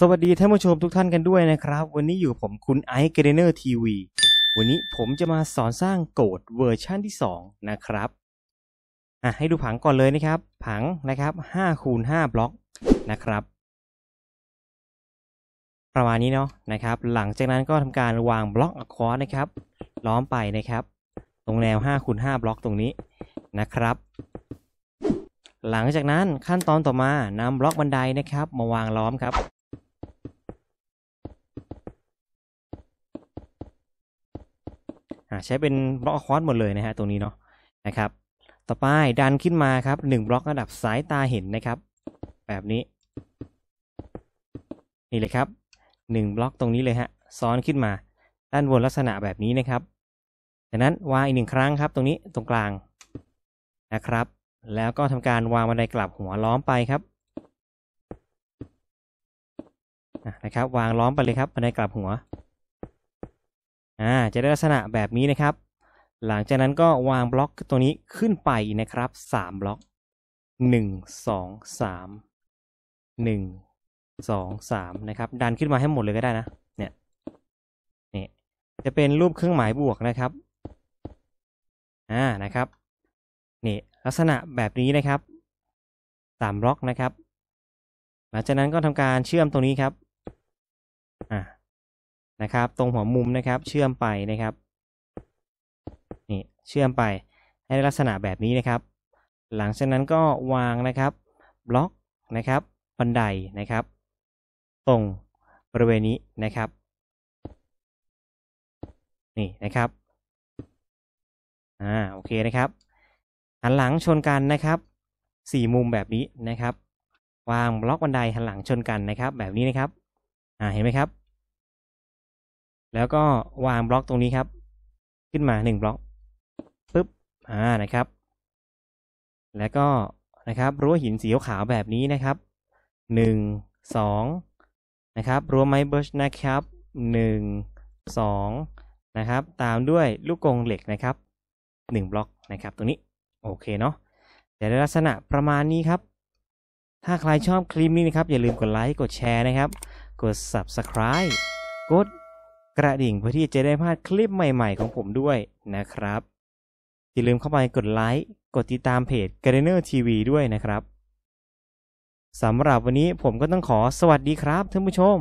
สวัสดีท่านผู้ชมทุกท่านกันด้วยนะครับ วันนี้อยู่ผมคุณไอซ์เกรเนอร์ทีวีวันนี้ผมจะมาสอนสร้างโกดเวอร์ชั่นที่ 2 นะครับอ่ให้ดูผังก่อนเลยนะครับ ผังนะครับ5คูณ5บล็อกนะครับ ประมาณนี้เนาะนะครับ หลังจากนั้นก็ทำการวางบล็อกอคอร์นะครับ ล้อมไปนะครับ ตรงแนว5คูณ5บล็อกตรงนี้นะครับ หลังจากนั้นขั้นตอนต่อมานำบล็อกบันไดนะครับ มาวางล้อมครับใช้เป็นบล็อกคอร์สหมดเลยนะฮะตรงนี้ เนาะนะครับ ต่อไปดันขึ้นมาครับ1บล็อกระดับสายตาเห็นนะครับ แบบนี้ นี่เลยครับ1บล็อกตรงนี้เลยฮะ ซ้อนขึ้นมา ด้านบนลักษณะแบบนี้นะครับ จากนั้นวางอีกหนึ่งครั้งครับ ตรงนี้ตรงกลางนะครับ แล้วก็ทำการวางบันไดกลับหัวล้อมไปครับนะครับ วางล้อมไปเลยครับบันไดกลับหัวอ่าจะได้ลักษณะแบบนี้นะครับ หลังจากนั้นก็วางบล็อกตัวนี้ขึ้นไปนะครับ สามบล็อก หนึ่ง สอง สาม หนึ่ง สอง สามนะครับ ดันขึ้นมาให้หมดเลยก็ได้นะ เนี่ยนี่จะเป็นรูปเครื่องหมายบวกนะครับ อ่านะครับนี่ลักษณะแบบนี้นะครับสามบล็อกนะครับ หลังจากนั้นก็ทำการเชื่อมตรงนี้ครับนะครับตรงหัวมุมนะครับ เชื่อมไปนะครับนี่ เชื่อมไปให้ลักษณะแบบนี้นะครับ หลังจากนั้นก็วางนะครับ บล็อกนะครับบันไดนะครับ ตรงบริเวณนี้นะครับ นี่นะครับอ่าโอเคนะครับหันหลังชนกันนะครับสี่มุมแบบนี้นะครับ วางบล็อกบันไดหันหลังชนกันนะครับ แบบนี้นะครับ อ่าเห็นไหมครับแล้วก็วางบล็อกตรงนี้ครับ ขึ้นมาหนึ่งบล็อกปึ๊บอ่านะครับ แล้วก็นะครับรั้วหินสีขาวแบบนี้นะครับหนึ่งสองนะครับรั้วไม้เบิร์ชนะครับหนึ่งสองนะครับ ตามด้วยลูกกงเหล็กนะครับหนึ่งบล็อกนะครับตรงนี้โอเคเนาะแต่ในลักษณะประมาณนี้ครับ ถ้าใครชอบคลิปนี้นะครับ อย่าลืมกดไลค์กดแชร์นะครับ กด subscribe กดกระดิ่งเพื่อที่จะได้พลาดคลิปใหม่ ๆ ของผมด้วยนะครับ อย่าลืมเข้าไปกดไลค์กดติดตามเพจ g a r d e n e r TV ด้วยนะครับสำหรับวันนี้ผมก็ต้องขอสวัสดีครับท่านผู้ชม